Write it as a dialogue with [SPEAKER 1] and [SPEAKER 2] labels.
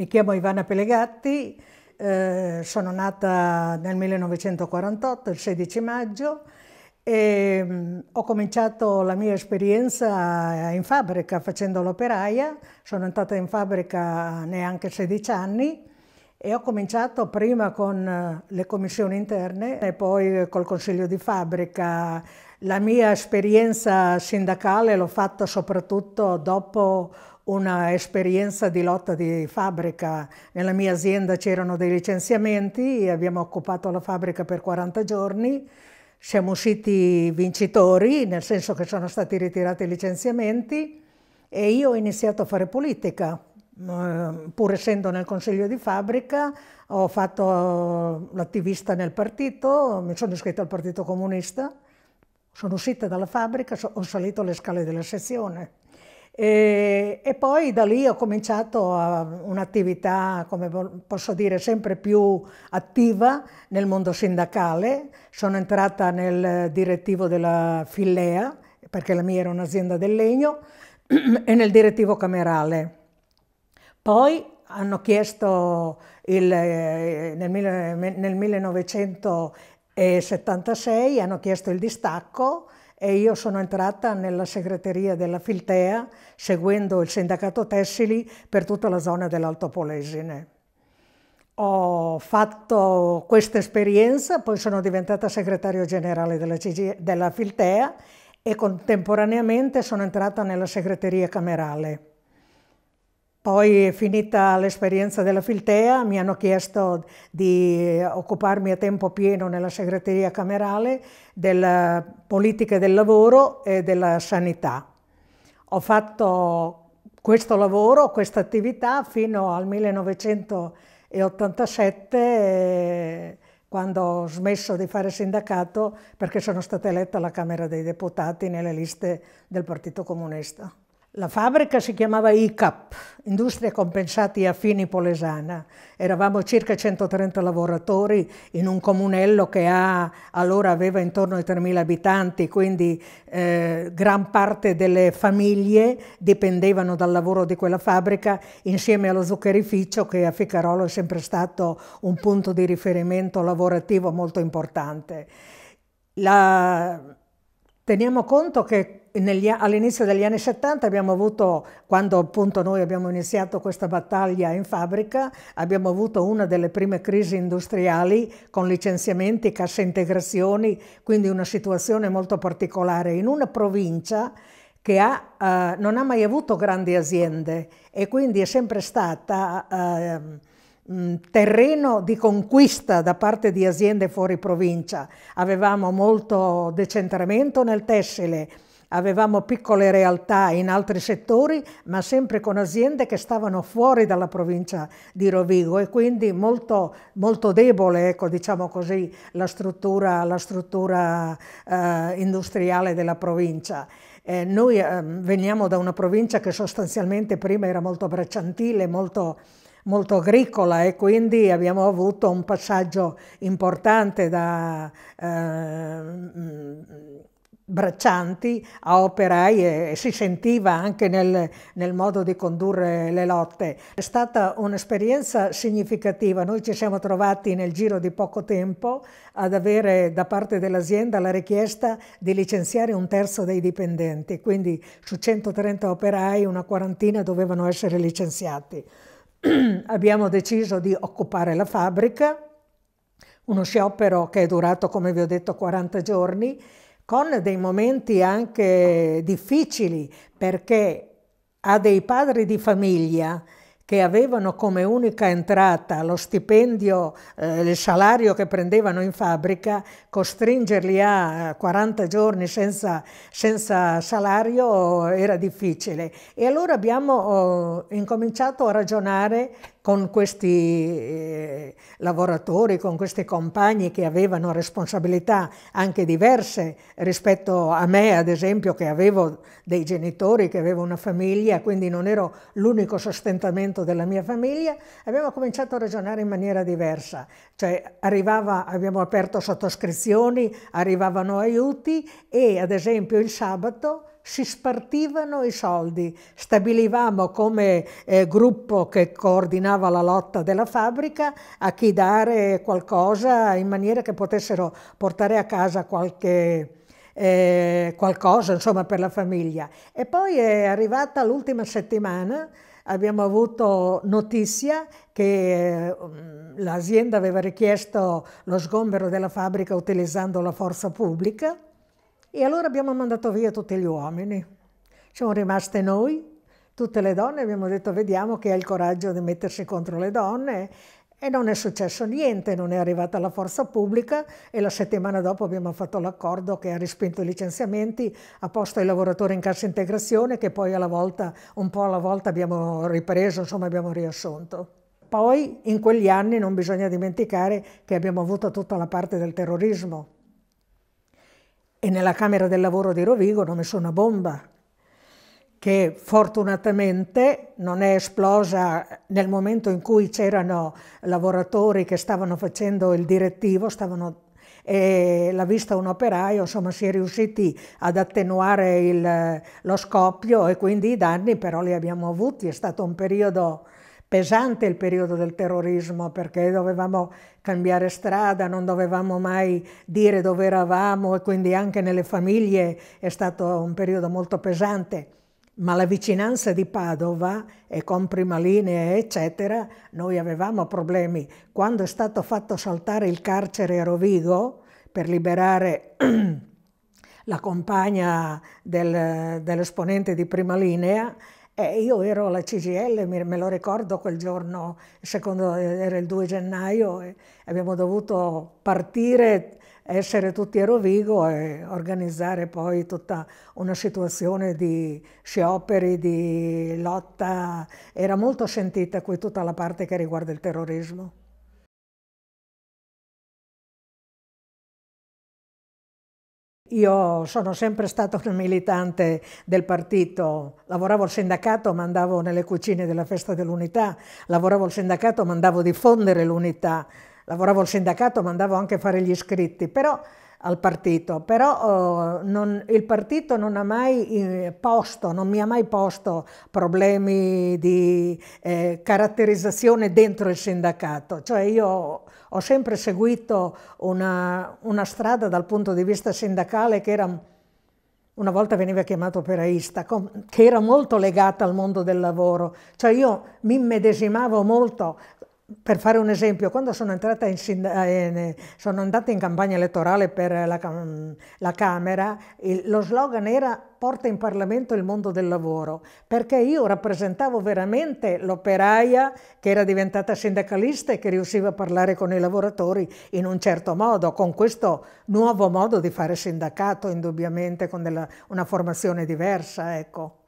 [SPEAKER 1] Mi chiamo Ivana Pelegatti, eh, sono nata nel 1948, il 16 maggio, e mh, mm, ho cominciato la mia esperienza in fabbrica facendo l'operaia, sono entrata in fabbrica neanche 16 anni e ho cominciato prima con eh, le commissioni interne e poi col consiglio di fabbrica. La mia esperienza sindacale l'ho fatta soprattutto dopo una esperienza di lotta di fabbrica. Nella mia azienda c'erano dei licenziamenti, abbiamo occupato la fabbrica per 40 giorni, siamo usciti vincitori, nel senso che sono stati ritirati i licenziamenti e io ho iniziato a fare politica. Eh, pur essendo nel consiglio di fabbrica, ho fatto l'attivista nel partito, mi sono iscritto al Partito Comunista, sono uscita dalla fabbrica, ho salito le scale della sezione. E, e, poi da lì ho cominciato un'attività, come posso dire, sempre più attiva nel mondo sindacale. Sono entrata nel direttivo della Fillea, perché la mia era un'azienda del legno, e nel direttivo camerale. Poi hanno chiesto il, eh, nel, nel 1976 hanno chiesto il distacco e io sono entrata nella segreteria della Filtea seguendo il sindacato Tessili per tutta la zona dell'Alto Polesine. Ho fatto questa esperienza, poi sono diventata segretario generale della, CG, della Filtea e contemporaneamente sono entrata nella segreteria camerale. Poi finita l'esperienza della Filtea mi hanno chiesto di occuparmi a tempo pieno nella segreteria camerale delle politiche del lavoro e della sanità. Ho fatto questo lavoro, questa attività fino al 1987 eh, quando ho smesso di fare sindacato perché sono stata eletta alla Camera dei Deputati nelle liste del Partito Comunista. La fabbrica si chiamava ICAP, Industria Compensati Affini Polesana. Eravamo circa 130 lavoratori in un comunello che ha, allora aveva intorno ai 3.000 abitanti, quindi eh, gran parte delle famiglie dipendevano dal lavoro di quella fabbrica insieme allo zuccherificio che a Ficarolo è sempre stato un punto di riferimento lavorativo molto importante. La, Teniamo conto che all'inizio degli anni 70 abbiamo avuto, quando appunto noi abbiamo iniziato questa battaglia in fabbrica, abbiamo avuto una delle prime crisi industriali con licenziamenti, casse integrazioni, quindi una situazione molto particolare in una provincia che ha, eh, non ha mai avuto grandi aziende e quindi è sempre stata... Eh, Mm, terreno di conquista da parte di aziende fuori provincia. Avevamo molto decentramento nel tessile, avevamo piccole realtà in altri settori, ma sempre con aziende che stavano fuori dalla provincia di Rovigo e quindi molto, molto debole, ecco, diciamo così, la struttura, la struttura eh, industriale della provincia. Eh, noi eh, veniamo da una provincia che sostanzialmente prima era molto bracciantile, molto molto agricola e quindi abbiamo avuto un passaggio importante da eh, braccianti a operai e, e si sentiva anche nel, nel, modo di condurre le lotte. È stata un'esperienza significativa, noi ci siamo trovati nel giro di poco tempo ad avere da parte dell'azienda la richiesta di licenziare un terzo dei dipendenti, quindi su 130 operai una quarantina dovevano essere licenziati. abbiamo deciso di occupare la fabbrica, uno sciopero che è durato, come vi ho detto, 40 giorni, con dei momenti anche difficili perché a dei padri di famiglia che avevano come unica entrata lo stipendio, eh, il salario che prendevano in fabbrica, costringerli a 40 eh, giorni senza, senza salario era difficile. E allora abbiamo oh, incominciato a ragionare con questi eh, lavoratori, con questi compagni che avevano responsabilità anche diverse rispetto a me, ad esempio, che avevo dei genitori, che avevo una famiglia, quindi non ero l'unico sostentamento della mia famiglia, abbiamo cominciato a ragionare in maniera diversa. Cioè arrivava, abbiamo aperto sottoscrizioni, arrivavano aiuti e ad esempio il sabato si spartivano i soldi. Stabilivamo come eh, gruppo che coordinava la lotta della fabbrica a chi dare qualcosa in maniera che potessero portare a casa qualche... Eh, qualcosa insomma per la famiglia e poi è arrivata l'ultima settimana abbiamo avuto notizia che eh, l'azienda aveva richiesto lo sgombero della fabbrica utilizzando la forza pubblica e allora abbiamo mandato via tutti gli uomini. Siamo rimaste noi, tutte le donne, abbiamo detto vediamo chi ha il coraggio di mettersi contro le donne e non è successo niente, non è arrivata la forza pubblica e la settimana dopo abbiamo fatto l'accordo che ha respinto i licenziamenti, ha posto i lavoratori in cassa integrazione che poi alla volta, un po' alla volta abbiamo ripreso, insomma abbiamo riassunto poi in quegli anni non bisogna dimenticare che abbiamo avuto tutta la parte del terrorismo e nella Camera del Lavoro di Rovigo hanno messo una bomba che fortunatamente non è esplosa nel momento in cui c'erano lavoratori che stavano facendo il direttivo, stavano e l'ha vista un operaio, insomma si è riusciti ad attenuare il, lo scoppio e quindi i danni però li abbiamo avuti, è stato un periodo pesante il periodo del terrorismo perché dovevamo cambiare strada, non dovevamo mai dire dove eravamo e quindi anche nelle famiglie è stato un periodo molto pesante. Ma la vicinanza di Padova e con prima linea, eccetera, noi avevamo problemi. Quando è stato fatto saltare il carcere a Rovigo per liberare la compagna del, dell'esponente di prima linea, eh, io ero alla CGL, me lo ricordo quel giorno, secondo, eh, era il 2 gennaio, e abbiamo dovuto partire, essere tutti a Rovigo e organizzare poi tutta una situazione di scioperi, di lotta. Era molto sentita qui tutta la parte che riguarda il terrorismo. Io sono sempre stata una militante del partito, lavoravo al sindacato, ma andavo nelle cucine della festa dell'unità, lavoravo al sindacato, ma andavo a diffondere l'unità, lavoravo al sindacato, ma andavo anche a fare gli iscritti, però al partito, però eh, non, il partito non ha mai eh, posto, non mi ha mai posto problemi di eh, caratterizzazione dentro il sindacato, cioè io ho sempre seguito una, una strada dal punto di vista sindacale che era una volta veniva chiamato operaista, che era molto legata al mondo del lavoro, cioè io mi immedesimavo molto per fare un esempio, quando sono, in, eh, sono andata in campagna elettorale per la, la Camera, il, lo slogan era porta in Parlamento il mondo del lavoro, perché io rappresentavo veramente l'operaia che era diventata sindacalista e che riusciva a parlare con i lavoratori in un certo modo, con questo nuovo modo di fare sindacato, indubbiamente con della, una formazione diversa. Ecco.